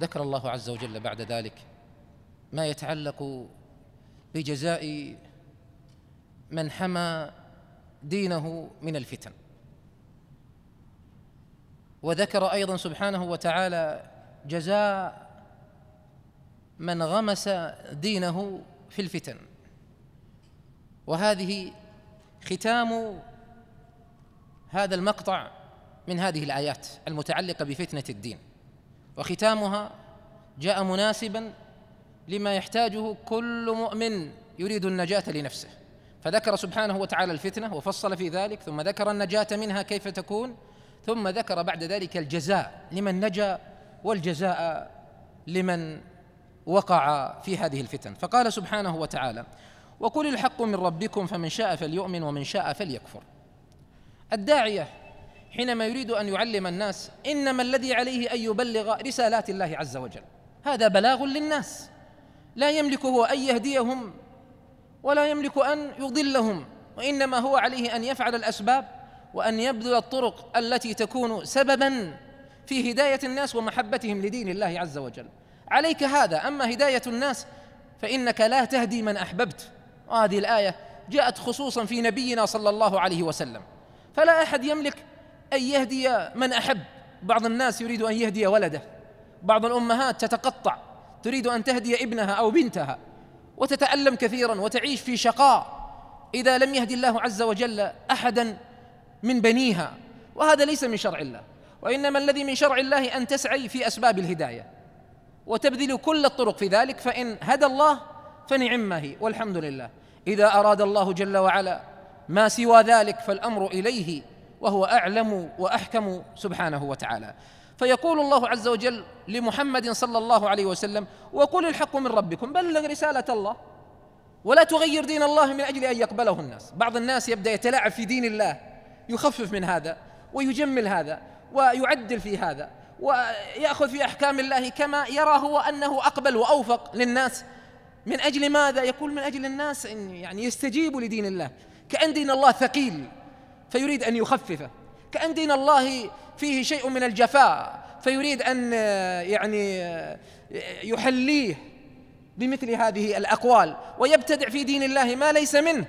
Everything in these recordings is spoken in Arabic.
ذكر الله عز وجل بعد ذلك ما يتعلق بجزاء من حمى دينه من الفتن وذكر ايضا سبحانه وتعالى جزاء من غمس دينه في الفتن وهذه ختام هذا المقطع من هذه الايات المتعلقه بفتنه الدين وختامها جاء مناسبا لما يحتاجه كل مؤمن يريد النجاة لنفسه فذكر سبحانه وتعالى الفتنة وفصل في ذلك ثم ذكر النجاة منها كيف تكون ثم ذكر بعد ذلك الجزاء لمن نجا والجزاء لمن وقع في هذه الفتن فقال سبحانه وتعالى وقل الحق من ربكم فمن شاء فليؤمن ومن شاء فليكفر الداعية حينما يريد ان يعلم الناس انما الذي عليه ان يبلغ رسالات الله عز وجل هذا بلاغ للناس لا يملك هو ان يهديهم ولا يملك ان يضلهم وانما هو عليه ان يفعل الاسباب وان يبذل الطرق التي تكون سببا في هدايه الناس ومحبتهم لدين الله عز وجل عليك هذا اما هدايه الناس فانك لا تهدي من احببت وهذه الايه جاءت خصوصا في نبينا صلى الله عليه وسلم فلا احد يملك أن يهدي من أحب بعض الناس يريد أن يهدي ولده بعض الأمهات تتقطع تريد أن تهدي ابنها أو بنتها وتتألم كثيرا وتعيش في شقاء إذا لم يهدي الله عز وجل أحدا من بنيها وهذا ليس من شرع الله وإنما الذي من شرع الله أن تسعي في أسباب الهداية وتبذل كل الطرق في ذلك فإن هدى الله فنعمه هي والحمد لله إذا أراد الله جل وعلا ما سوى ذلك فالأمر إليه وهو اعلم واحكم سبحانه وتعالى فيقول الله عز وجل لمحمد صلى الله عليه وسلم وقل الحق من ربكم بلغ رساله الله ولا تغير دين الله من اجل ان يقبله الناس بعض الناس يبدا يتلاعب في دين الله يخفف من هذا ويجمل هذا ويعدل في هذا وياخذ في احكام الله كما يرى هو انه اقبل واوفق للناس من اجل ماذا يقول من اجل الناس يعني يستجيبوا لدين الله كان دين الله ثقيل فيريد أن يخففه كأن دين الله فيه شيء من الجفاء فيريد أن آه، يعني آه، يحليه بمثل هذه الأقوال ويبتدع في دين الله ما ليس منه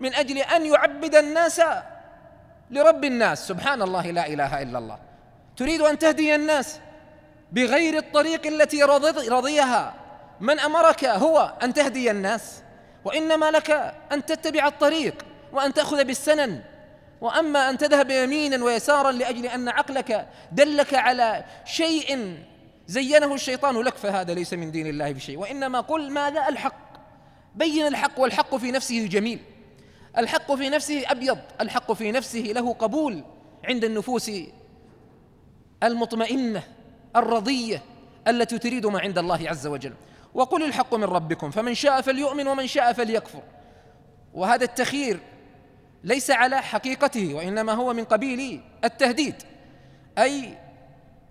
من أجل أن يعبد الناس لرب الناس سبحان الله لا إله إلا الله تريد أن تهدي الناس بغير الطريق التي رضيها من أمرك هو أن تهدي الناس وإنما لك أن تتبع الطريق وأن تأخذ بالسنن واما ان تذهب يمينا ويسارا لاجل ان عقلك دلك على شيء زينه الشيطان لك فهذا ليس من دين الله بشيء وانما قل ماذا الحق بين الحق والحق في نفسه جميل الحق في نفسه ابيض الحق في نفسه له قبول عند النفوس المطمئنه الرضيه التي تريد ما عند الله عز وجل وقل الحق من ربكم فمن شاء فليؤمن ومن شاء فليكفر وهذا التخيير ليس على حقيقته وانما هو من قبيل التهديد اي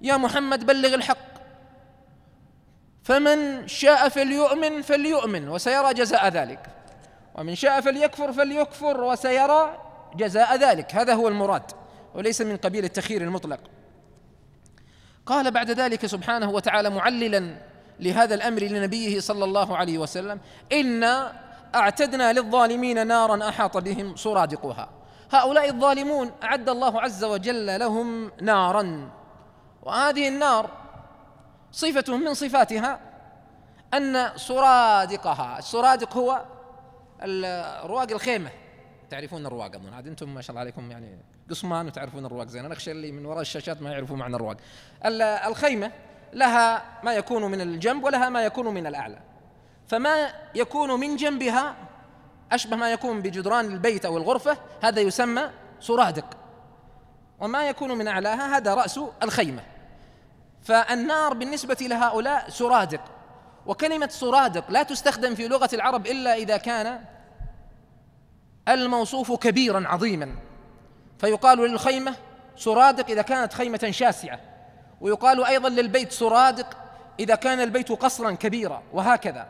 يا محمد بلغ الحق فمن شاء فليؤمن فليؤمن وسيرى جزاء ذلك ومن شاء فليكفر فليكفر وسيرى جزاء ذلك هذا هو المراد وليس من قبيل التخيير المطلق قال بعد ذلك سبحانه وتعالى معللا لهذا الامر لنبيه صلى الله عليه وسلم ان أعتدنا للظالمين نارا أحاط بهم سرادقها هؤلاء الظالمون أعد الله عز وجل لهم نارا وهذه النار صفة من صفاتها أن سرادقها السرادق هو رواق الخيمة تعرفون الرواق أظن عاد أنتم ما شاء الله عليكم يعني قصمان وتعرفون الرواق زين أنا أخشى اللي من وراء الشاشات ما يعرفون معنى الرواق الخيمة لها ما يكون من الجنب ولها ما يكون من الأعلى فما يكون من جنبها أشبه ما يكون بجدران البيت أو الغرفة هذا يسمى سرادق وما يكون من أعلاها هذا رأس الخيمة فالنار بالنسبة لهؤلاء سرادق وكلمة سرادق لا تستخدم في لغة العرب إلا إذا كان الموصوف كبيرا عظيما فيقال للخيمة سرادق إذا كانت خيمة شاسعة ويقال أيضا للبيت سرادق إذا كان البيت قصرا كبيرا وهكذا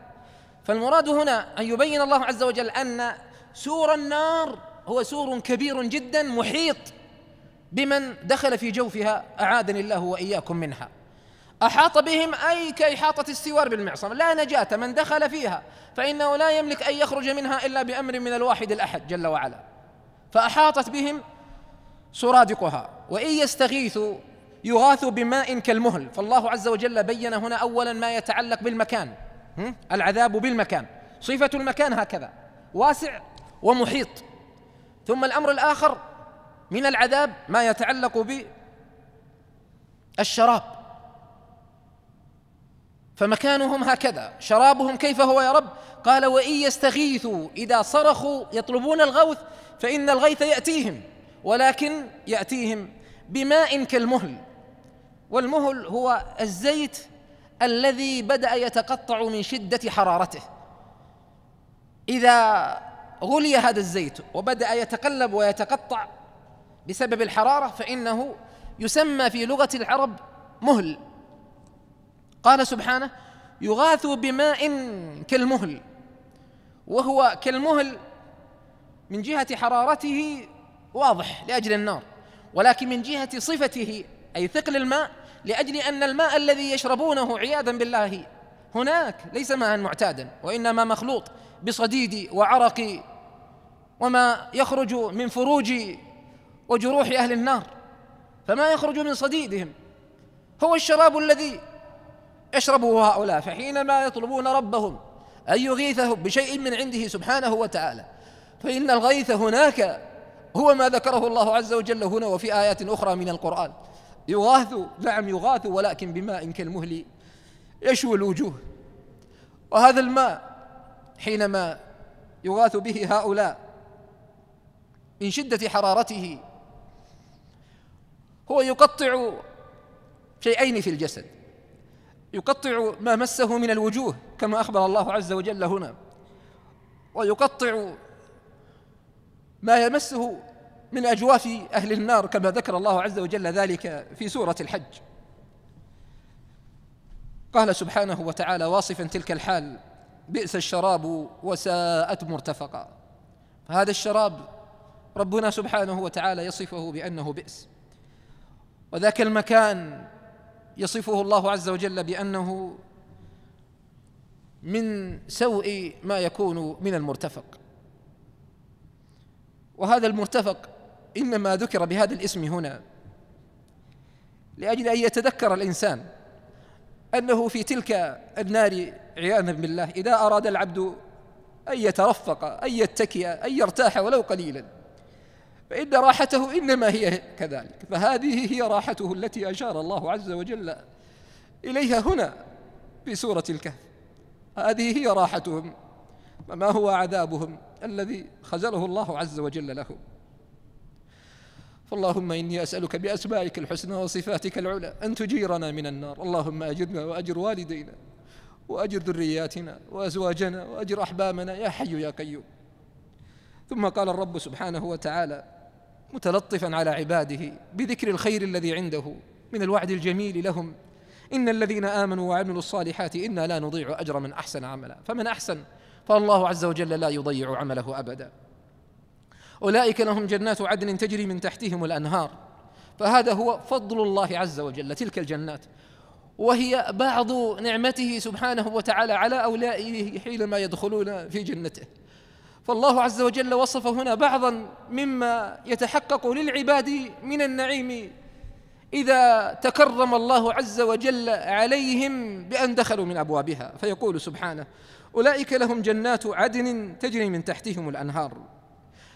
فالمراد هنا أن يبين الله عز وجل أن سور النار هو سور كبير جدا محيط بمن دخل في جوفها أعاذني الله وإياكم منها أحاط بهم أي كإحاطة السوار بالمعصم لا نجاة من دخل فيها فإنه لا يملك أن يخرج منها إلا بأمر من الواحد الأحد جل وعلا فأحاطت بهم سرادقها وإن يستغيثوا يغاثوا بماء كالمهل فالله عز وجل بين هنا أولا ما يتعلق بالمكان العذاب بالمكان صفة المكان هكذا واسع ومحيط ثم الأمر الآخر من العذاب ما يتعلق بالشراب فمكانهم هكذا شرابهم كيف هو يا رب قال وإن يستغيثوا إذا صرخوا يطلبون الغوث فإن الغيث يأتيهم ولكن يأتيهم بماء كالمهل والمهل هو الزيت الذي بدا يتقطع من شده حرارته اذا غلي هذا الزيت وبدا يتقلب ويتقطع بسبب الحراره فانه يسمى في لغه العرب مهل قال سبحانه يغاث بماء كالمهل وهو كالمهل من جهه حرارته واضح لاجل النار ولكن من جهه صفته اي ثقل الماء لأجل أن الماء الذي يشربونه عياذا بالله هناك ليس ماء معتادا وإنما مخلوط بصديد وعرق وما يخرج من فروج وجروح أهل النار فما يخرج من صديدهم هو الشراب الذي يشربه هؤلاء فحينما يطلبون ربهم أن يغيثهم بشيء من عنده سبحانه وتعالى فإن الغيث هناك هو ما ذكره الله عز وجل هنا وفي آيات أخرى من القرآن يغاثوا نعم يغاثوا ولكن بماء كالمهل يشوي الوجوه وهذا الماء حينما يغاث به هؤلاء من شدة حرارته هو يقطع شيئين في الجسد يقطع ما مسه من الوجوه كما أخبر الله عز وجل هنا ويقطع ما يمسه من أجواف أهل النار كما ذكر الله عز وجل ذلك في سورة الحج قال سبحانه وتعالى واصفا تلك الحال بئس الشراب وساءت مرتفقا فهذا الشراب ربنا سبحانه وتعالى يصفه بأنه بئس وذاك المكان يصفه الله عز وجل بأنه من سوء ما يكون من المرتفق وهذا المرتفق إنما ذكر بهذا الاسم هنا لأجل أن يتذكر الإنسان أنه في تلك النار عياذا بالله إذا أراد العبد أن يترفق أن يتكئ أن يرتاح ولو قليلا فإن راحته إنما هي كذلك فهذه هي راحته التي أشار الله عز وجل إليها هنا في سورة الكهف هذه هي راحتهم وما هو عذابهم الذي خزله الله عز وجل لهم فاللهم إني أسألك بأسمائك الحسنى وصفاتك العلى أن تجيرنا من النار اللهم أجرنا وأجر والدينا وأجر ذرياتنا وأزواجنا وأجر أحبابنا يا حي يا قيوم ثم قال الرب سبحانه وتعالى متلطفا على عباده بذكر الخير الذي عنده من الوعد الجميل لهم إن الذين آمنوا وعملوا الصالحات إنا لا نضيع أجر من أحسن عملا فمن أحسن فالله عز وجل لا يضيع عمله أبدا أولئك لهم جنات عدن تجري من تحتهم الأنهار فهذا هو فضل الله عز وجل تلك الجنات وهي بعض نعمته سبحانه وتعالى على أولئه حينما يدخلون في جنته فالله عز وجل وصف هنا بعضا مما يتحقق للعباد من النعيم إذا تكرم الله عز وجل عليهم بأن دخلوا من أبوابها فيقول سبحانه أولئك لهم جنات عدن تجري من تحتهم الأنهار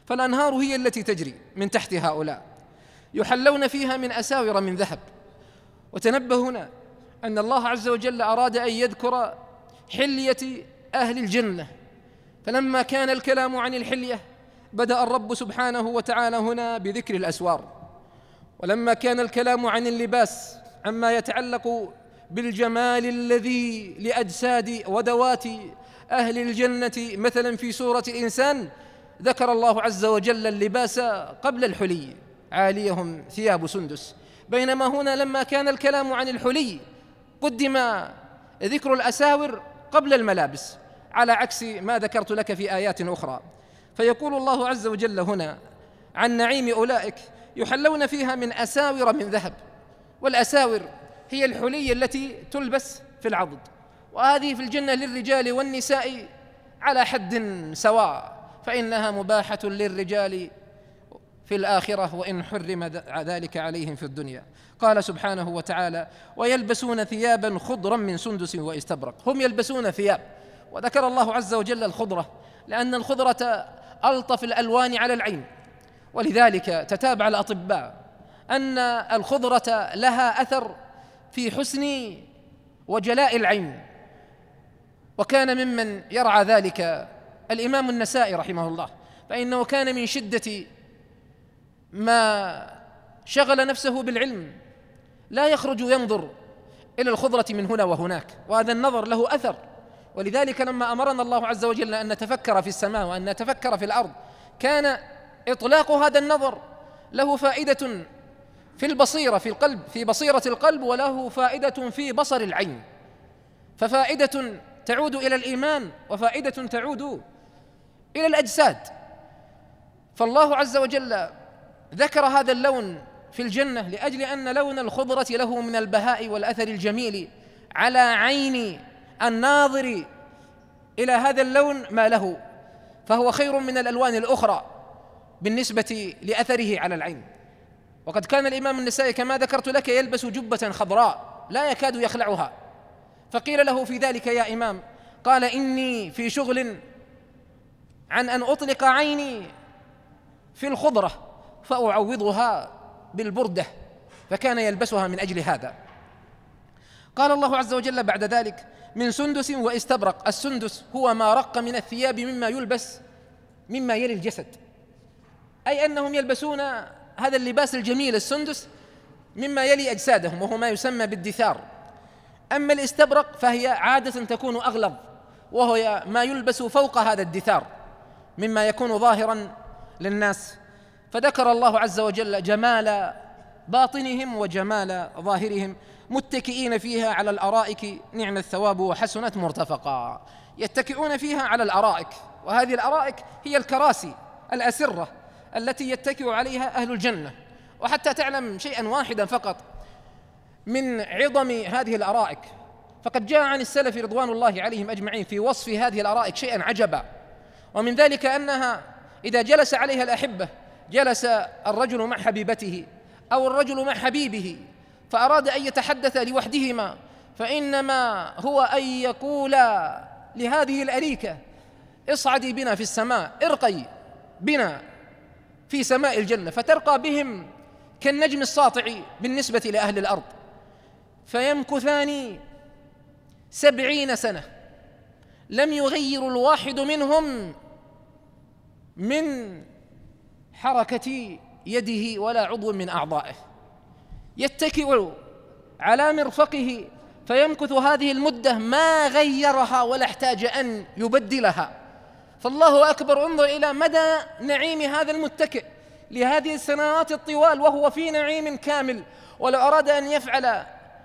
فالأنهار هي التي تجري من تحت هؤلاء يحلون فيها من أساور من ذهب وتنبه هنا أن الله عز وجل أراد أن يذكر حلية أهل الجنة فلما كان الكلام عن الحلية بدأ الرب سبحانه وتعالى هنا بذكر الأسوار ولما كان الكلام عن اللباس عما يتعلق بالجمال الذي لأجساد ودوات أهل الجنة مثلا في سورة الإنسان ذكر الله عز وجل اللباس قبل الحلي عاليهم ثياب سندس بينما هنا لما كان الكلام عن الحلي قدم ذكر الاساور قبل الملابس على عكس ما ذكرت لك في ايات اخرى فيقول الله عز وجل هنا عن نعيم اولئك يحلون فيها من اساور من ذهب والاساور هي الحلي التي تلبس في العضد وهذه في الجنه للرجال والنساء على حد سواء فإنها مباحة للرجال في الآخرة وإن حرم ذلك عليهم في الدنيا قال سبحانه وتعالى ويلبسون ثيابا خضرا من سندس واستبرق هم يلبسون ثياب وذكر الله عز وجل الخضرة لأن الخضرة ألطف الألوان على العين ولذلك تتابع الأطباء أن الخضرة لها أثر في حسن وجلاء العين وكان ممن يرعى ذلك الإمام النسائي رحمه الله فإنه كان من شدة ما شغل نفسه بالعلم لا يخرج ينظر إلى الخضرة من هنا وهناك وهذا النظر له أثر ولذلك لما أمرنا الله عز وجل أن نتفكر في السماء وأن نتفكر في الأرض كان إطلاق هذا النظر له فائدة في البصيرة في القلب في بصيرة القلب وله فائدة في بصر العين ففائدة تعود إلى الإيمان وفائدة تعود إلى الأجساد فالله عز وجل ذكر هذا اللون في الجنة لأجل أن لون الخضرة له من البهاء والأثر الجميل على عين الناظر إلى هذا اللون ما له فهو خير من الألوان الأخرى بالنسبة لأثره على العين وقد كان الإمام النسائي كما ذكرت لك يلبس جبة خضراء لا يكاد يخلعها فقيل له في ذلك يا إمام قال إني في شغل عن ان اطلق عيني في الخضره فاعوضها بالبرده فكان يلبسها من اجل هذا قال الله عز وجل بعد ذلك من سندس واستبرق السندس هو ما رق من الثياب مما يلبس مما يلي الجسد اي انهم يلبسون هذا اللباس الجميل السندس مما يلي اجسادهم وهو ما يسمى بالدثار اما الاستبرق فهي عاده تكون اغلظ وهو ما يلبس فوق هذا الدثار مما يكون ظاهرا للناس فذكر الله عز وجل جمال باطنهم وجمال ظاهرهم متكئين فيها على الارائك نعم الثواب وحسنت مرتفقا يتكئون فيها على الارائك وهذه الارائك هي الكراسي الاسره التي يتكئ عليها اهل الجنه وحتى تعلم شيئا واحدا فقط من عظم هذه الارائك فقد جاء عن السلف رضوان الله عليهم اجمعين في وصف هذه الارائك شيئا عجبا ومن ذلك أنها إذا جلس عليها الأحبة جلس الرجل مع حبيبته أو الرجل مع حبيبه فأراد أن يتحدث لوحدهما فإنما هو أن يقول لهذه الأريكة اصعدي بنا في السماء ارقي بنا في سماء الجنة فترقى بهم كالنجم الساطع بالنسبة لأهل الأرض فيمكثان سبعين سنة لم يغير الواحد منهم من حركة يده ولا عضو من أعضائه يتكئ على مرفقه فيمكث هذه المدة ما غيرها ولا احتاج أن يبدلها فالله أكبر انظر إلى مدى نعيم هذا المتكئ لهذه السنوات الطوال وهو في نعيم كامل ولو أراد أن يفعل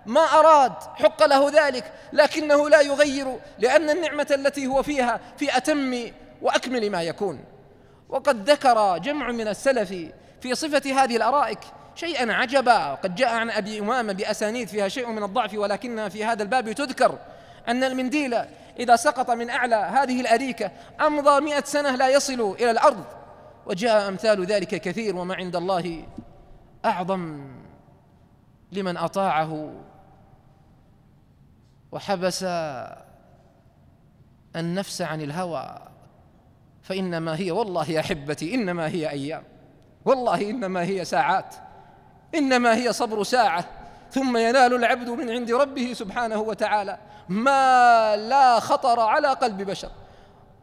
ما أراد حق له ذلك لكنه لا يغير لأن النعمة التي هو فيها في أتم وأكمل ما يكون وقد ذكر جمع من السلف في صفة هذه الأرائك شيئا عجبا وقد جاء عن أبي أمامة بأسانيد فيها شيء من الضعف ولكنها في هذا الباب تذكر أن المنديل إذا سقط من أعلى هذه الأريكة أمضى مئة سنة لا يصل إلى الأرض وجاء أمثال ذلك كثير وما عند الله أعظم لمن أطاعه وحبس النفس عن الهوى فإنما هي والله يا أحبتي إنما هي أيام والله إنما هي ساعات إنما هي صبر ساعة ثم ينال العبد من عند ربه سبحانه وتعالى ما لا خطر على قلب بشر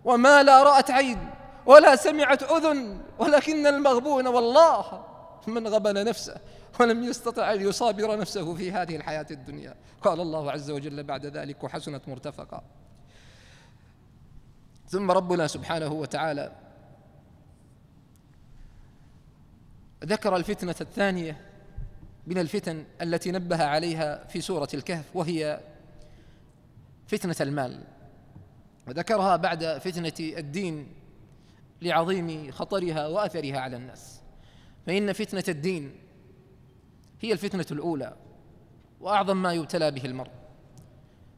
وما لا رأت عين ولا سمعت أذن ولكن المغبون والله من غبن نفسه ولم يستطع أن يصابر نفسه في هذه الحياة الدنيا قال الله عز وجل بعد ذلك وحسنت مرتفقا ثم ربنا سبحانه وتعالى ذكر الفتنة الثانية من الفتن التي نبه عليها في سورة الكهف وهي فتنة المال وذكرها بعد فتنة الدين لعظيم خطرها وأثرها على الناس فإن فتنة الدين هي الفتنة الأولى وأعظم ما يبتلى به المرء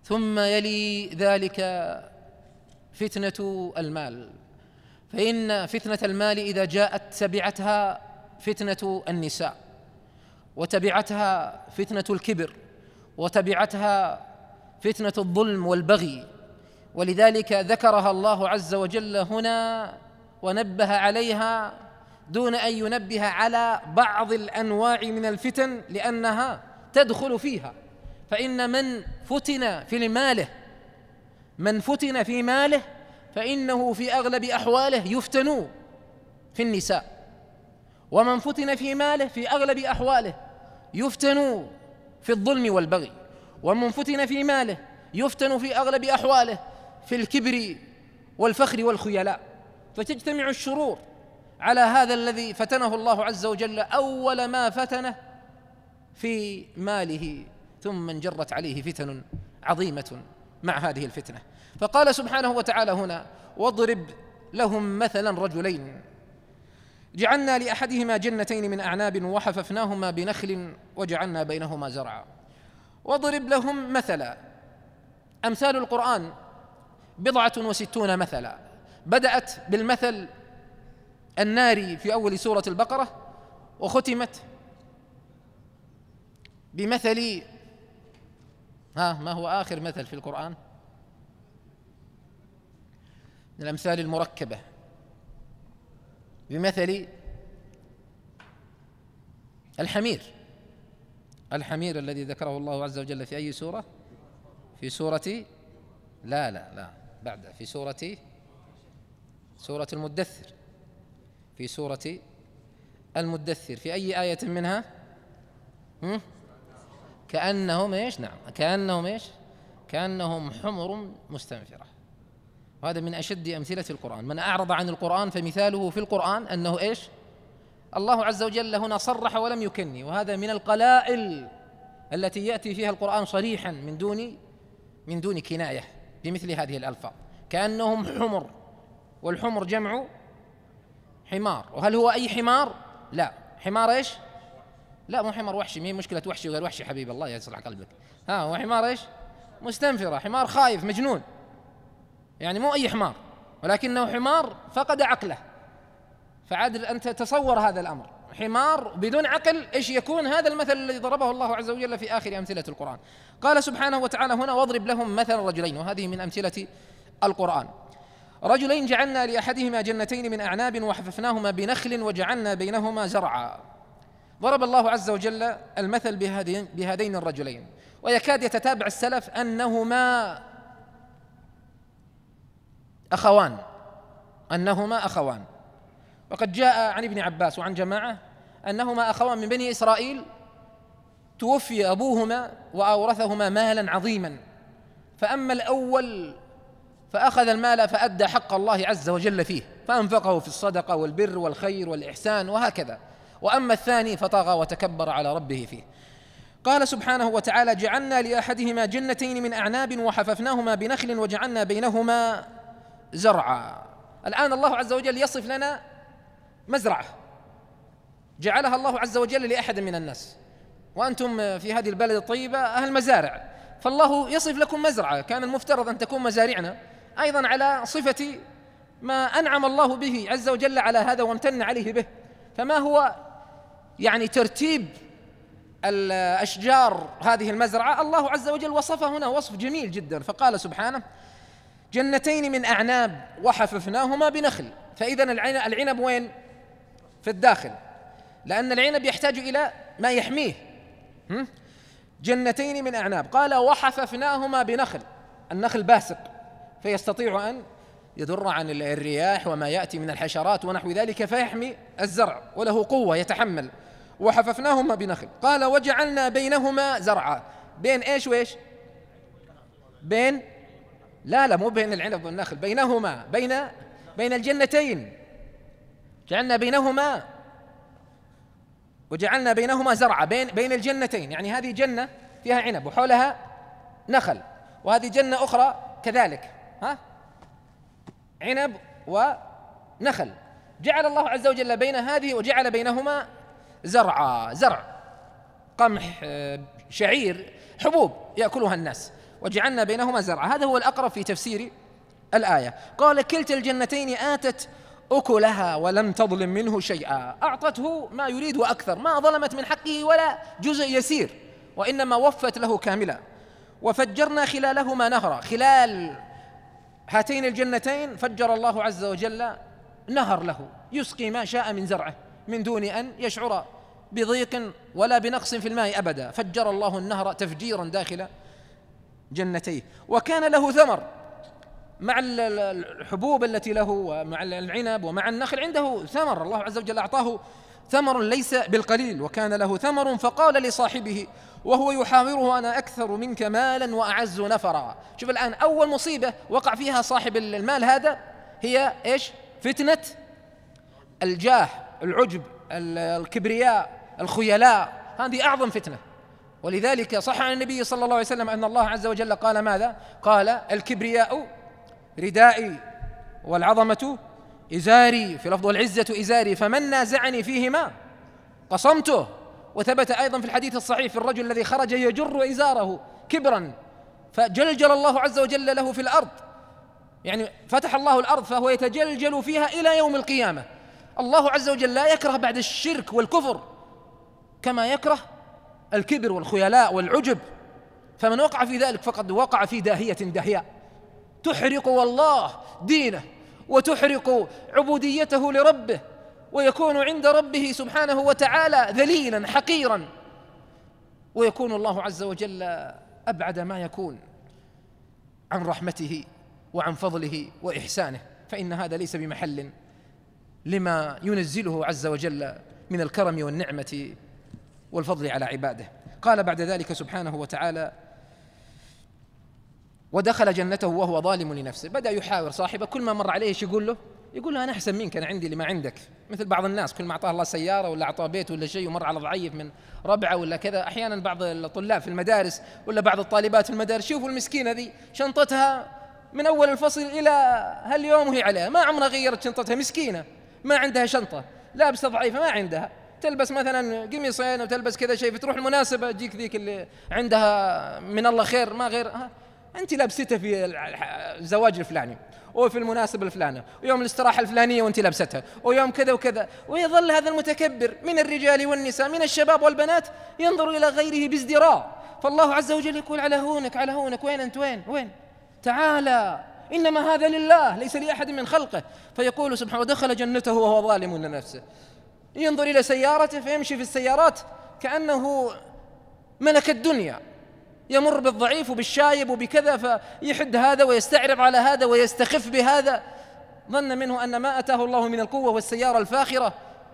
ثم يلي ذلك فتنة المال فإن فتنة المال إذا جاءت تبعتها فتنة النساء وتبعتها فتنة الكبر وتبعتها فتنة الظلم والبغي ولذلك ذكرها الله عز وجل هنا ونبه عليها دون أن ينبه على بعض الأنواع من الفتن لأنها تدخل فيها فإن من فتن في ماله من فتن في ماله فإنه في أغلب أحواله يفتن في النساء ومن فتن في ماله في أغلب أحواله يفتن في الظلم والبغي ومن فتن في ماله يفتن في أغلب أحواله في الكبر والفخر والخيلاء فتجتمع الشرور على هذا الذي فتنه الله عز وجل أول ما فتنه في ماله ثم انجرت عليه فتن عظيمة مع هذه الفتنه فقال سبحانه وتعالى هنا واضرب لهم مثلا رجلين جعلنا لاحدهما جنتين من اعناب وحففناهما بنخل وجعلنا بينهما زرعا واضرب لهم مثلا امثال القران بضعه وستون مثلا بدات بالمثل الناري في اول سوره البقره وختمت بمثل ها ما هو اخر مثل في القران من الأمثال المركبة بمثل الحمير الحمير الذي ذكره الله عز وجل في أي سورة في سورة لا لا لا بعد في سورة سورة المدثر في سورة المدثر في أي آية منها هم؟ كأنهم إيش نعم كأنهم إيش كأنهم حمر مستنفرة وهذا من أشد أمثلة القرآن من أعرض عن القرآن فمثاله في القرآن أنه إيش الله عز وجل هنا صرح ولم يكني وهذا من القلائل التي يأتي فيها القرآن صريحا من دون من دون كناية بمثل هذه الألفاظ كأنهم حمر والحمر جمع حمار وهل هو أي حمار لا حمار إيش لا مو حمار وحشي مين مشكلة وحشي وغير وحشي حبيب الله يصلح قلبك ها هو حمار إيش مستنفرة حمار خايف مجنون يعني مو أي حمار ولكنه حمار فقد عقله فعادل أن تتصور هذا الأمر حمار بدون عقل ايش يكون هذا المثل الذي ضربه الله عز وجل في اخر امثله القران قال سبحانه وتعالى هنا واضرب لهم مثلا رجلين وهذه من امثله القران رجلين جعلنا لاحدهما جنتين من اعناب وحففناهما بنخل وجعلنا بينهما زرعا ضرب الله عز وجل المثل بهذين الرجلين ويكاد يتتابع السلف انهما أخوان أنهما أخوان وقد جاء عن ابن عباس وعن جماعة أنهما أخوان من بني إسرائيل توفي أبوهما وأورثهما مالا عظيما فأما الأول فأخذ المال فأدى حق الله عز وجل فيه فأنفقه في الصدقة والبر والخير والإحسان وهكذا وأما الثاني فطغى وتكبر على ربه فيه قال سبحانه وتعالى جعلنا لأحدهما جنتين من أعناب وحففناهما بنخل وجعلنا بينهما زرعا الآن الله عز وجل يصف لنا مزرعة جعلها الله عز وجل لأحد من الناس وأنتم في هذه البلد الطيبة أهل مزارع فالله يصف لكم مزرعة كان المفترض أن تكون مزارعنا أيضا على صفة ما أنعم الله به عز وجل على هذا وامتن عليه به فما هو يعني ترتيب الأشجار هذه المزرعة الله عز وجل وصفها هنا وصف جميل جدا فقال سبحانه جنتين من أعناب وحففناهما بنخل فإذا العنب وين؟ في الداخل لأن العنب يحتاج إلى ما يحميه جنتين من أعناب قال وحففناهما بنخل النخل باسق فيستطيع أن يدر عن الرياح وما يأتي من الحشرات ونحو ذلك فيحمي الزرع وله قوة يتحمل وحففناهما بنخل قال وجعلنا بينهما زرعا بين ايش وايش بين لا لا مو بين العنب والنخل بينهما بين بين الجنتين جعلنا بينهما وجعلنا بينهما زرعا بين بين الجنتين يعني هذه جنة فيها عنب وحولها نخل وهذه جنة أخرى كذلك ها عنب ونخل جعل الله عز وجل بين هذه وجعل بينهما زرعا زرع قمح آه، شعير حبوب يأكلها الناس وجعلنا بينهما زرعا هذا هو الأقرب في تفسير الآية قال كلتا الجنتين آتت أكلها ولم تظلم منه شيئا أعطته ما يريد وأكثر ما ظلمت من حقه ولا جزء يسير وإنما وفت له كاملا وفجرنا خلالهما نهرا خلال هاتين الجنتين فجر الله عز وجل نهر له يسقي ما شاء من زرعه من دون أن يشعر بضيق ولا بنقص في الماء أبدا فجر الله النهر تفجيرا داخل جنتيه وكان له ثمر مع الحبوب التي له ومع العنب ومع النخل عنده ثمر الله عز وجل أعطاه ثمر ليس بالقليل وكان له ثمر فقال لصاحبه وهو يحاوره أنا أكثر منك مالا وأعز نفرا شوف الآن أول مصيبة وقع فيها صاحب المال هذا هي إيش فتنة الجاه العجب الكبرياء الخيلاء هذه أعظم فتنة ولذلك صح عن النبي صلى الله عليه وسلم أن الله عز وجل قال ماذا؟ قال الكبرياء ردائي والعظمة إزاري في لفظ العزة إزاري فمن نازعني فيهما قصمته وثبت أيضا في الحديث الصحيح في الرجل الذي خرج يجر إزاره كبرا فجلجل الله عز وجل له في الأرض يعني فتح الله الأرض فهو يتجلجل فيها إلى يوم القيامة الله عز وجل لا يكره بعد الشرك والكفر كما يكره الكبر والخيلاء والعجب فمن وقع في ذلك فقد وقع في داهية دهياء تحرق والله دينه وتحرق عبوديته لربه ويكون عند ربه سبحانه وتعالى ذليلا حقيرا ويكون الله عز وجل أبعد ما يكون عن رحمته وعن فضله وإحسانه فإن هذا ليس بمحل لما ينزله عز وجل من الكرم والنعمة والفضل على عباده قال بعد ذلك سبحانه وتعالى ودخل جنته وهو ظالم لنفسه بدا يحاور صاحبه كل ما مر عليه ايش يقول له يقول له انا احسن منك انا عندي اللي ما عندك مثل بعض الناس كل ما اعطاه الله سياره ولا اعطاه بيت ولا شيء ومر على ضعيف من ربعه ولا كذا احيانا بعض الطلاب في المدارس ولا بعض الطالبات في المدارس شوفوا المسكينه ذي شنطتها من اول الفصل الى هاليوم وهي عليها ما عمرها غيرت شنطتها مسكينه ما عندها شنطه لابسه ضعيفه ما عندها تلبس مثلا قميصين وتلبس كذا شيء فتروح المناسبه تجيك ذيك اللي عندها من الله خير ما غير انت لابسته في الزواج الفلاني وفي المناسبه الفلانيه ويوم الاستراحه الفلانيه وانت لابستها ويوم كذا وكذا ويظل هذا المتكبر من الرجال والنساء من الشباب والبنات ينظر الى غيره بازدراء فالله عز وجل يقول على هونك على هونك وين انت وين وين تعالى انما هذا لله ليس لاحد من خلقه فيقول سبحانه ودخل جنته وهو ظالم لنفسه ينظر إلى سيارته فيمشي في السيارات كأنه ملك الدنيا يمر بالضعيف وبالشايب وبكذا فيحد هذا ويستعرض على هذا ويستخف بهذا ظن منه أن ما أتاه الله من القوة والسيارة الفاخرة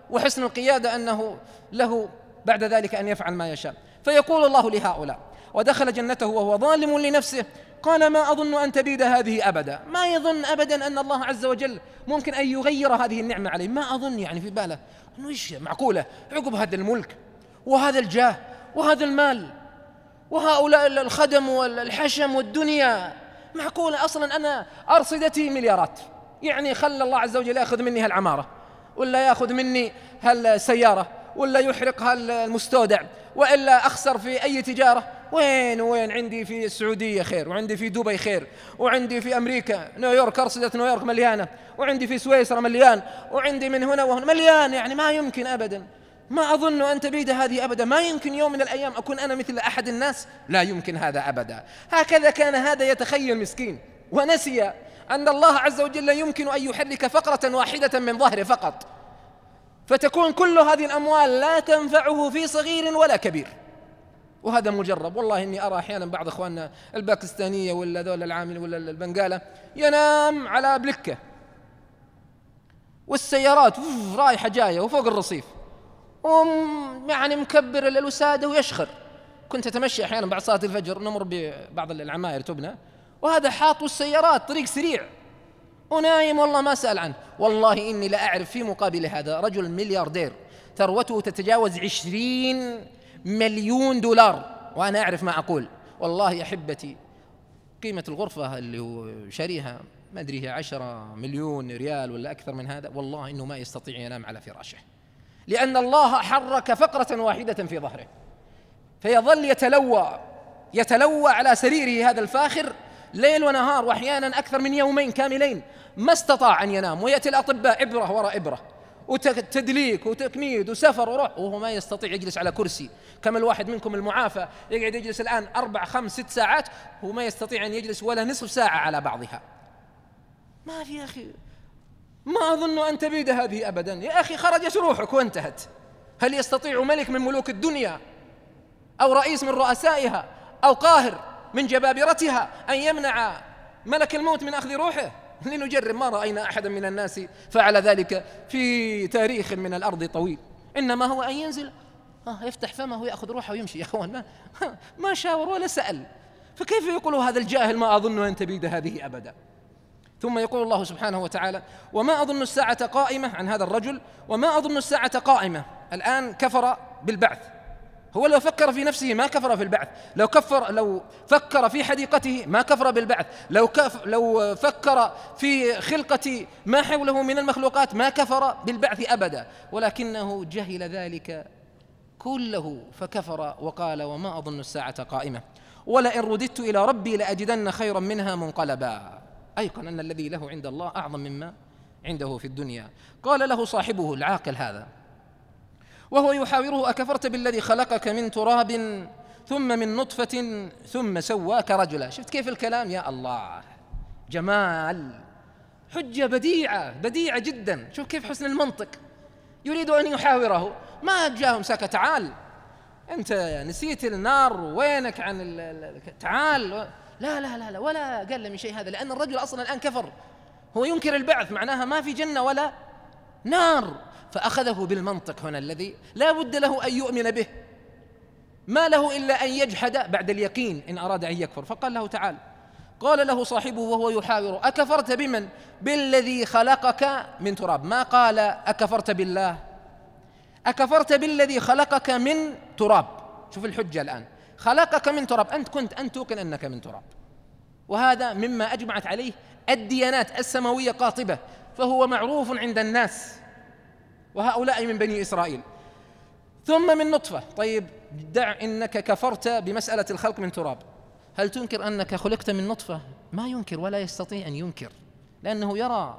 وحسن القيادة أنه له بعد ذلك أن يفعل ما يشاء فيقول الله لهؤلاء ودخل جنته وهو ظالم لنفسه قال ما أظن أن تبيد هذه أبدا ما يظن أبدا أن الله عز وجل ممكن أن يغير هذه النعمة عليه ما أظن يعني في باله انه ايش معقوله عقب هذا الملك وهذا الجاه وهذا المال وهؤلاء الخدم والحشم والدنيا معقولة أصلا أنا أرصدتي مليارات يعني خلى الله عز وجل يأخذ مني هالعمارة ولا يأخذ مني هالسيارة ولا يحرق هالمستودع والا اخسر في اي تجاره وين وين عندي في السعوديه خير وعندي في دبي خير وعندي في امريكا نيويورك ارصده نيويورك مليانه وعندي في سويسرا مليان وعندي من هنا وهنا مليان يعني ما يمكن ابدا ما اظن ان تبيد هذه ابدا ما يمكن يوم من الايام اكون انا مثل احد الناس لا يمكن هذا ابدا هكذا كان هذا يتخيل مسكين ونسي ان الله عز وجل يمكن ان يحرك فقره واحده من ظهره فقط فتكون كل هذه الأموال لا تنفعه في صغير ولا كبير وهذا مجرب والله إني أرى أحيانا بعض إخواننا الباكستانية ولا ذول العامل ولا البنغالة ينام على بلكة والسيارات رايحة جاية وفوق الرصيف يعني مكبر الوسادة ويشخر كنت أتمشى أحيانا بعد صلاة الفجر نمر ببعض العماير تبنى وهذا حاط السيارات طريق سريع ونايم والله ما سأل عنه والله إني لأعرف في مقابل هذا رجل ملياردير ثروته تتجاوز عشرين مليون دولار وأنا أعرف ما أقول والله يا حبتي قيمة الغرفة اللي هو شاريها ما أدري هي عشرة مليون ريال ولا أكثر من هذا والله إنه ما يستطيع ينام على فراشه لأن الله حرك فقرة واحدة في ظهره فيظل يتلوى يتلوى على سريره هذا الفاخر ليل ونهار واحيانا اكثر من يومين كاملين ما استطاع أن ينام ويأتي الأطباء إبرة وراء إبرة وتدليك وتكميد وسفر وروح وهو ما يستطيع يجلس على كرسي كم الواحد منكم المعافى يقعد يجلس الآن أربع خمس ست ساعات هو ما يستطيع أن يجلس ولا نصف ساعة على بعضها ما في يا أخي ما أظن أن تبيد هذه أبدا يا أخي خرجت روحك وانتهت هل يستطيع ملك من ملوك الدنيا أو رئيس من رؤسائها أو قاهر من جبابرتها أن يمنع ملك الموت من أخذ روحه لنجرب ما رأينا أحدا من الناس فعل ذلك في تاريخ من الأرض طويل إنما هو أن ينزل آه، يفتح فمه ويأخذ روحه ويمشي يا أخوان ما, ما شاور ولا سأل فكيف يقول هذا الجاهل ما أظن أن تبيد هذه أبدا ثم يقول الله سبحانه وتعالى وما أظن الساعة قائمة عن هذا الرجل وما أظن الساعة قائمة الآن كفر بالبعث هو لو فكر في نفسه ما كفر في البعث لو كفر لو فكر في حديقته ما كفر بالبعث لو كف لو فكر في خلقة ما حوله من المخلوقات ما كفر بالبعث أبدا ولكنه جهل ذلك كله فكفر وقال وما أظن الساعة قائمة ولئن رددت إلى ربي لأجدن خيرا منها منقلبا أيقن أن الذي له عند الله أعظم مما عنده في الدنيا قال له صاحبه العاقل هذا وهو يحاوره أكفرت بالذي خلقك من تراب ثم من نطفة ثم سواك رجلا شفت كيف الكلام يا الله جمال حجة بديعة بديعة جدا شوف كيف حسن المنطق يريد أن يحاوره ما جاهم ساكة تعال أنت نسيت النار وينك عن تعال لا لا لا لا ولا قال له من شيء هذا لأن الرجل أصلا الآن كفر هو ينكر البعث معناها ما في جنة ولا نار فأخذه بالمنطق هنا الذي لا بد له أن يؤمن به ما له إلا أن يجحد بعد اليقين إن أراد أن يكفر فقال له تعالى قال له صاحبه وهو يحاور أكفرت بمن؟ بالذي خلقك من تراب ما قال أكفرت بالله أكفرت بالذي خلقك من تراب شوف الحجة الآن خلقك من تراب أنت كنت أن توقن أنك من تراب وهذا مما أجمعت عليه الديانات السماوية قاطبة فهو معروف عند الناس وهؤلاء من بني إسرائيل ثم من نطفة طيب دع إنك كفرت بمسألة الخلق من تراب هل تنكر أنك خلقت من نطفة ما ينكر ولا يستطيع أن ينكر لأنه يرى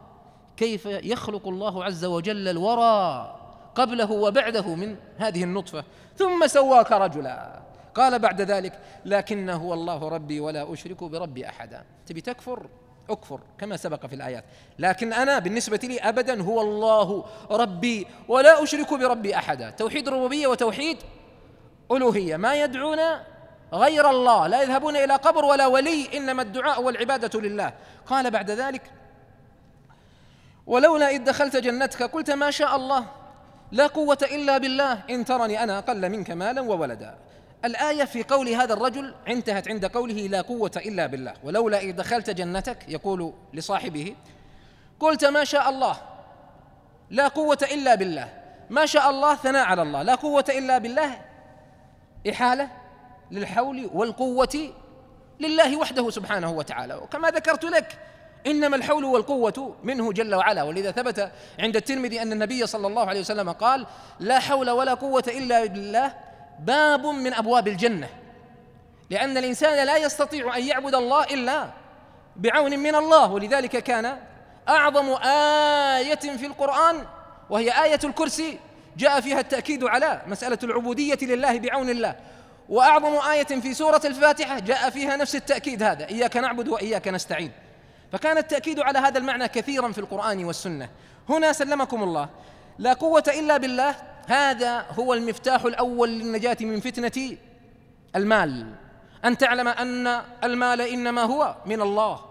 كيف يخلق الله عز وجل الورى قبله وبعده من هذه النطفة ثم سواك رجلا قال بعد ذلك لكنه الله ربي ولا أشرك بربي أحدا تبي تكفر اكفر كما سبق في الآيات لكن أنا بالنسبة لي أبدا هو الله ربي ولا أشرك بربي أحدا توحيد الربوبيه وتوحيد ألوهية ما يدعون غير الله لا يذهبون إلى قبر ولا ولي إنما الدعاء والعبادة لله قال بعد ذلك ولولا إذ دخلت جنتك قلت ما شاء الله لا قوة إلا بالله إن ترني أنا أقل منك مالا وولدا الآية في قول هذا الرجل انتهت عند قوله لا قوة إلا بالله ولولا إذ دخلت جنتك يقول لصاحبه قلت ما شاء الله لا قوة إلا بالله ما شاء الله ثناء على الله لا قوة إلا بالله إحالة للحول والقوة لله وحده سبحانه وتعالى وكما ذكرت لك انما الحول والقوه منه جل وعلا ولذا ثبت عند الترمذي ان النبي صلى الله عليه وسلم قال لا حول ولا قوه الا بالله باب من ابواب الجنه لان الانسان لا يستطيع ان يعبد الله الا بعون من الله ولذلك كان اعظم ايه في القران وهي ايه الكرسي جاء فيها التاكيد على مساله العبوديه لله بعون الله واعظم ايه في سوره الفاتحه جاء فيها نفس التاكيد هذا اياك نعبد واياك نستعين فكان التاكيد على هذا المعنى كثيرا في القران والسنه هنا سلمكم الله لا قوه الا بالله هذا هو المفتاح الاول للنجاه من فتنه المال ان تعلم ان المال انما هو من الله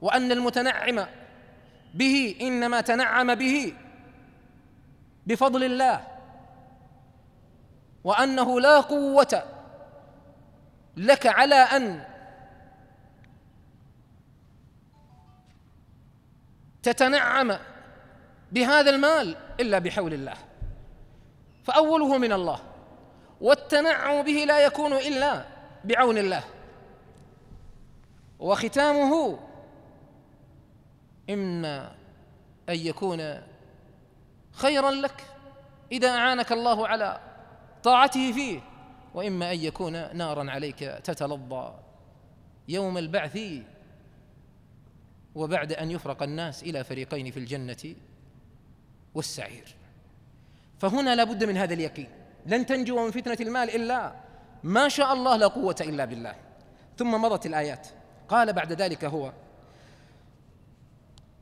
وان المتنعم به انما تنعم به بفضل الله وانه لا قوه لك على ان تتنعم بهذا المال الا بحول الله فأوله من الله والتنعم به لا يكون إلا بعون الله وختامه إما أن يكون خيرا لك إذا أعانك الله على طاعته فيه وإما أن يكون نارا عليك تتلظى يوم البعث وبعد أن يفرق الناس إلى فريقين في الجنة والسعير فهنا لا بد من هذا اليقين لن تنجو من فتنة المال إلا ما شاء الله لا قوة إلا بالله ثم مضت الآيات قال بعد ذلك هو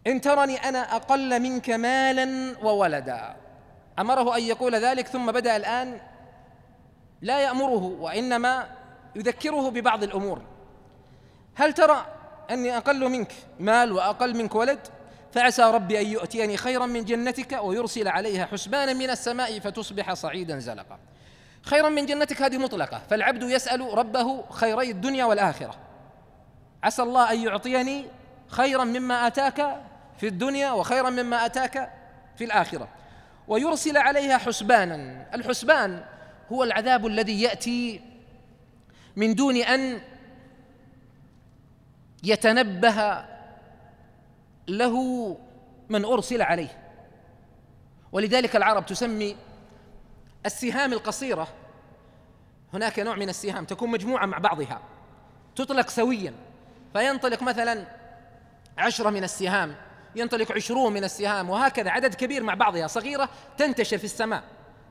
إن ترني أنا أقل منك مالا وولدا أمره أن يقول ذلك ثم بدأ الآن لا يأمره وإنما يذكره ببعض الأمور هل ترى أني أقل منك مال وأقل منك ولد فعسى ربي أن يؤتيني خيرا من جنتك ويرسل عليها حسبانا من السماء فتصبح صعيدا زلقا خيرا من جنتك هذه مطلقة فالعبد يسأل ربه خيري الدنيا والآخرة عسى الله أن يعطيني خيرا مما أتاك في الدنيا وخيرا مما أتاك في الآخرة ويرسل عليها حسبانا الحسبان هو العذاب الذي يأتي من دون أن يتنبه له من أرسل عليه ولذلك العرب تسمي السهام القصيرة هناك نوع من السهام تكون مجموعة مع بعضها تطلق سويا فينطلق مثلا عشرة من السهام ينطلق عشرون من السهام وهكذا عدد كبير مع بعضها صغيرة تنتشر في السماء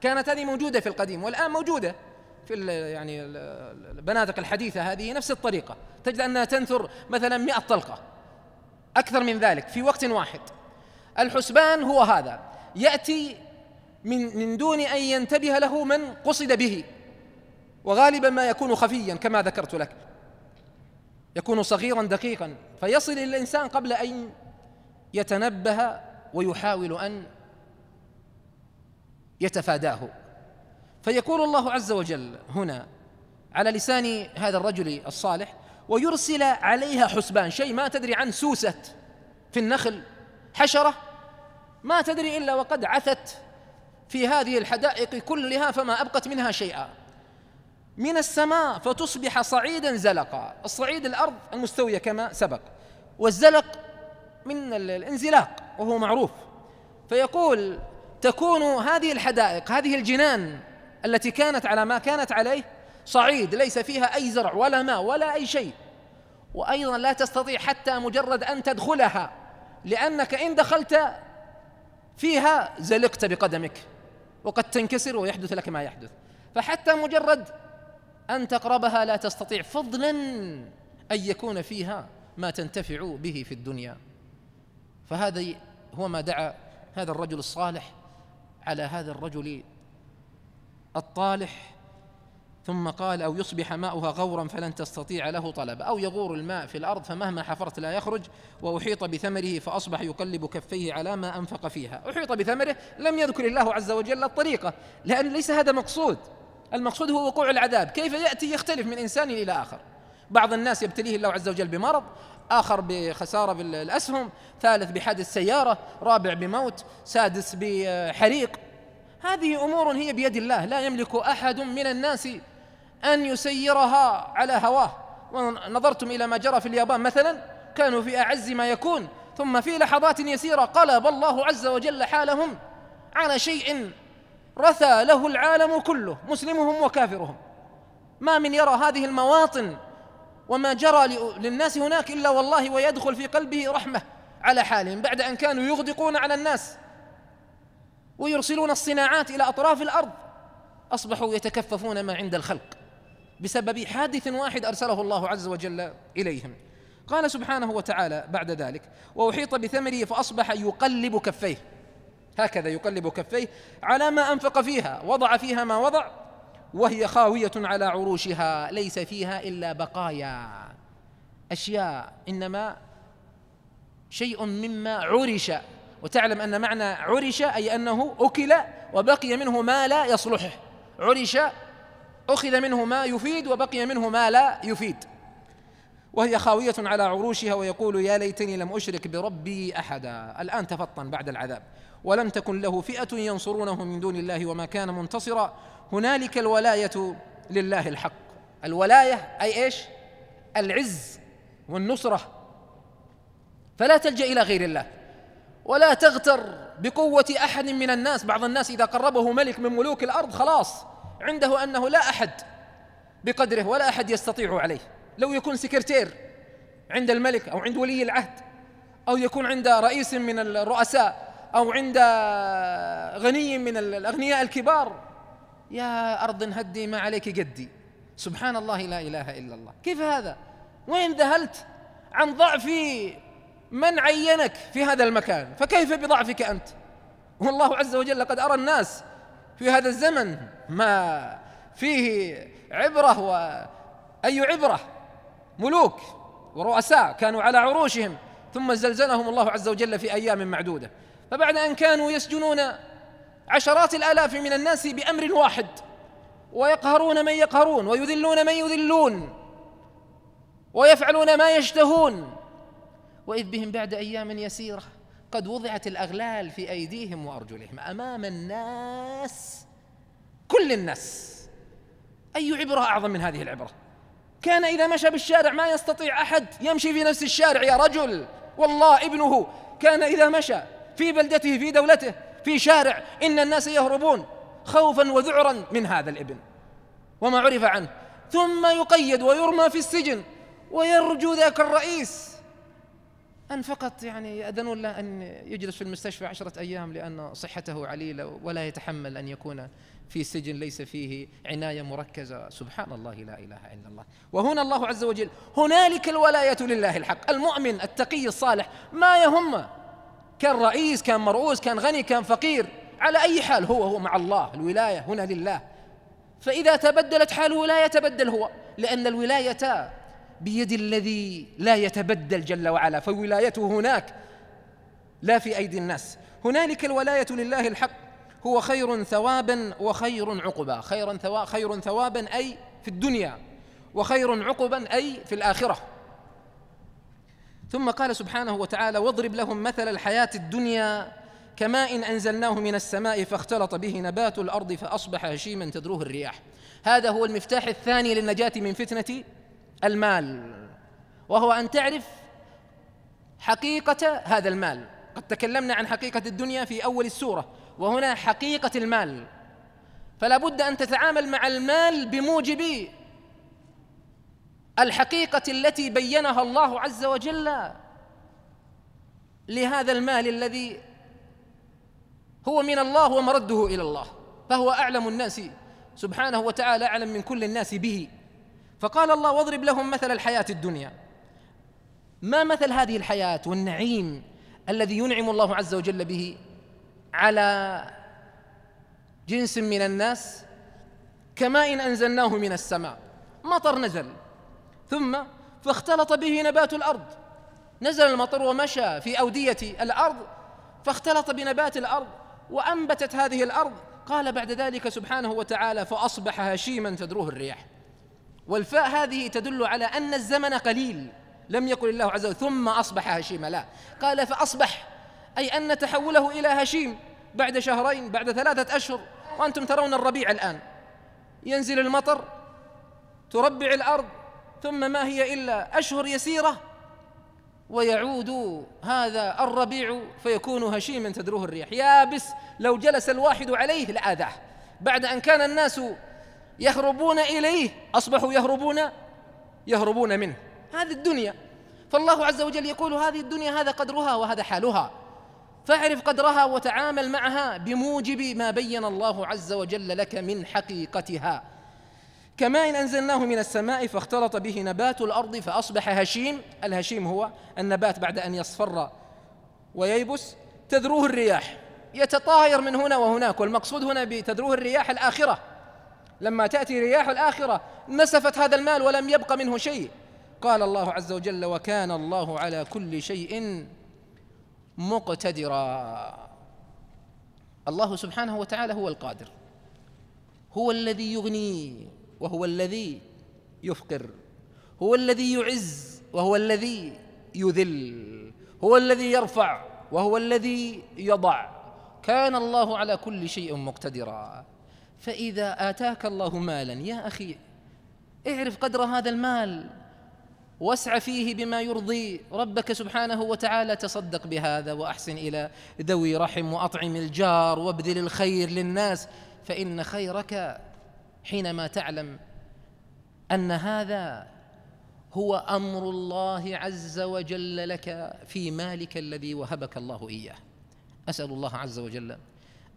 كانت هذه موجودة في القديم والآن موجودة في يعني البنادق الحديثة هذه نفس الطريقة تجد أنها تنثر مثلا مئة طلقة أكثر من ذلك في وقت واحد الحسبان هو هذا يأتي من من دون أن ينتبه له من قصد به وغالبا ما يكون خفيا كما ذكرت لك يكون صغيرا دقيقا فيصل الإنسان قبل أن يتنبه ويحاول أن يتفاداه فيقول الله عز وجل هنا على لسان هذا الرجل الصالح ويرسل عليها حسبان شيء ما تدري عن سوسة في النخل حشرة ما تدري إلا وقد عثت في هذه الحدائق كلها فما أبقت منها شيئا من السماء فتصبح صعيدا زلقا الصعيد الأرض المستوية كما سبق والزلق من الانزلاق وهو معروف فيقول تكون هذه الحدائق هذه الجنان التي كانت على ما كانت عليه صعيد ليس فيها أي زرع ولا ماء ولا أي شيء وأيضا لا تستطيع حتى مجرد أن تدخلها لأنك إن دخلت فيها زلقت بقدمك وقد تنكسر ويحدث لك ما يحدث فحتى مجرد أن تقربها لا تستطيع فضلا أن يكون فيها ما تنتفع به في الدنيا فهذا هو ما دعا هذا الرجل الصالح على هذا الرجل الطالح ثم قال أو يصبح ماؤها غورا فلن تستطيع له طلب أو يغور الماء في الأرض فمهما حفرت لا يخرج وأحيط بثمره فأصبح يقلب كفيه على ما أنفق فيها أحيط بثمره لم يذكر الله عز وجل الطريقة لأن ليس هذا مقصود المقصود هو وقوع العذاب كيف يأتي يختلف من إنسان إلى آخر بعض الناس يبتليه الله عز وجل بمرض آخر بخسارة بالأسهم ثالث بحادث سيارة رابع بموت سادس بحريق هذه أمور هي بيد الله لا يملك أحد من الناس أن يسيرها على هواه ونظرتم إلى ما جرى في اليابان مثلا كانوا في أعز ما يكون ثم في لحظات يسيرة قلب الله عز وجل حالهم على شيء رثى له العالم كله مسلمهم وكافرهم ما من يرى هذه المواطن وما جرى للناس هناك إلا والله ويدخل في قلبه رحمة على حالهم بعد أن كانوا يغدقون على الناس ويرسلون الصناعات إلى أطراف الأرض أصبحوا يتكففون ما عند الخلق بسبب حادث واحد ارسله الله عز وجل اليهم قال سبحانه وتعالى بعد ذلك واحيط بثمره فاصبح يقلب كفيه هكذا يقلب كفيه على ما انفق فيها وضع فيها ما وضع وهي خاويه على عروشها ليس فيها الا بقايا اشياء انما شيء مما عرش وتعلم ان معنى عرش اي انه اكل وبقي منه ما لا يصلحه عرش أخذ منه ما يفيد وبقي منه ما لا يفيد وهي خاوية على عروشها ويقول يا ليتني لم أشرك بربي أحدا الآن تفطن بعد العذاب ولم تكن له فئة ينصرونه من دون الله وما كان منتصرا هنالك الولاية لله الحق الولاية أي إيش العز والنصرة فلا تلجأ إلى غير الله ولا تغتر بقوة أحد من الناس بعض الناس إذا قربه ملك من ملوك الأرض خلاص عنده أنه لا أحد بقدره ولا أحد يستطيع عليه لو يكون سكرتير عند الملك أو عند ولي العهد أو يكون عند رئيس من الرؤساء أو عند غني من الأغنياء الكبار يا أرض هدي ما عليك قدي سبحان الله لا إله إلا الله كيف هذا وين ذهلت عن ضعف من عينك في هذا المكان فكيف بضعفك أنت والله عز وجل قد أرى الناس في هذا الزمن ما فيه عبرة وأي عبرة ملوك ورؤساء كانوا على عروشهم ثم زلزلهم الله عز وجل في أيام معدودة فبعد أن كانوا يسجنون عشرات الآلاف من الناس بأمر واحد ويقهرون من يقهرون ويذلون من يذلون ويفعلون ما يشتهون وإذ بهم بعد أيام يسيرة قد وضعت الاغلال في ايديهم وارجلهم امام الناس كل الناس اي عبره اعظم من هذه العبره كان اذا مشى بالشارع ما يستطيع احد يمشي في نفس الشارع يا رجل والله ابنه كان اذا مشى في بلدته في دولته في شارع ان الناس يهربون خوفا وذعرا من هذا الابن وما عرف عنه ثم يقيد ويرمى في السجن ويرجو ذاك الرئيس أن فقط يعني أذنوا له أن يجلس في المستشفى عشرة أيام لأن صحته عليلة ولا يتحمل أن يكون في سجن ليس فيه عناية مركزة سبحان الله لا إله إلا الله وهنا الله عز وجل هنالك الولاية لله الحق المؤمن التقي الصالح ما يهمه كان رئيس كان مرؤوس كان غني كان فقير على أي حال هو هو مع الله الولاية هنا لله فإذا تبدلت حاله لا يتبدل هو لأن الولاية بيد الذي لا يتبدل جل وعلا فولايته هناك لا في ايدي الناس هنالك الولايه لله الحق هو خير ثوابا وخير عقبا خيرا ثوا خير ثوابا اي في الدنيا وخير عقبا اي في الاخره ثم قال سبحانه وتعالى واضرب لهم مثل الحياه الدنيا كماء إن انزلناه من السماء فاختلط به نبات الارض فاصبح هشيما تدروه الرياح هذا هو المفتاح الثاني للنجاه من فتنه المال وهو أن تعرف حقيقة هذا المال قد تكلمنا عن حقيقة الدنيا في أول السورة وهنا حقيقة المال فلا بد أن تتعامل مع المال بموجب الحقيقة التي بينها الله عز وجل لهذا المال الذي هو من الله ومرده إلى الله فهو أعلم الناس سبحانه وتعالى أعلم من كل الناس به فقال الله واضرب لهم مثل الحياة الدنيا ما مثل هذه الحياة والنعيم الذي ينعم الله عز وجل به على جنس من الناس كماء إن أنزلناه من السماء مطر نزل ثم فاختلط به نبات الأرض نزل المطر ومشى في أودية الأرض فاختلط بنبات الأرض وأنبتت هذه الأرض قال بعد ذلك سبحانه وتعالى فأصبح هشيما تدروه الرياح والفاء هذه تدل على أن الزمن قليل لم يقل الله عز وجل ثم أصبح هشيما لا قال فأصبح أي أن تحوله إلى هشيم بعد شهرين بعد ثلاثة أشهر وأنتم ترون الربيع الآن ينزل المطر تربع الأرض ثم ما هي إلا أشهر يسيرة ويعود هذا الربيع فيكون هشيما تدروه الرياح يابس لو جلس الواحد عليه لآذاه بعد أن كان الناس يهربون إليه أصبحوا يهربون يهربون منه هذه الدنيا فالله عز وجل يقول هذه الدنيا هذا قدرها وهذا حالها فاعرف قدرها وتعامل معها بموجب ما بين الله عز وجل لك من حقيقتها كماء إن أنزلناه من السماء فاختلط به نبات الأرض فأصبح هشيم الهشيم هو النبات بعد أن يصفر وييبس تذروه الرياح يتطاير من هنا وهناك والمقصود هنا بتذروه الرياح الآخرة لما تأتي رياح الآخرة نسفت هذا المال ولم يبق منه شيء قال الله عز وجل وكان الله على كل شيء مقتدرا الله سبحانه وتعالى هو القادر هو الذي يغني وهو الذي يفقر هو الذي يعز وهو الذي يذل هو الذي يرفع وهو الذي يضع كان الله على كل شيء مقتدرا فإذا آتاك الله مالا يا أخي اعرف قدر هذا المال واسع فيه بما يرضي ربك سبحانه وتعالى تصدق بهذا وأحسن إلى ذوي رحم وأطعم الجار وابذل الخير للناس فإن خيرك حينما تعلم أن هذا هو أمر الله عز وجل لك في مالك الذي وهبك الله إياه أسأل الله عز وجل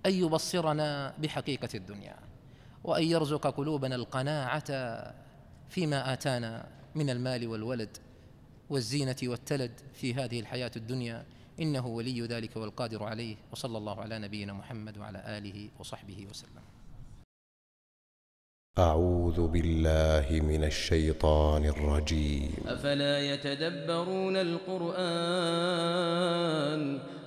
أن يبصرنا بحقيقة الدنيا وأن يرزق قلوبنا القناعة فيما آتانا من المال والولد والزينة والتلد في هذه الحياة الدنيا إنه ولي ذلك والقادر عليه وصلى الله على نبينا محمد وعلى آله وصحبه وسلم أعوذ بالله من الشيطان الرجيم أفلا يتدبرون القرآن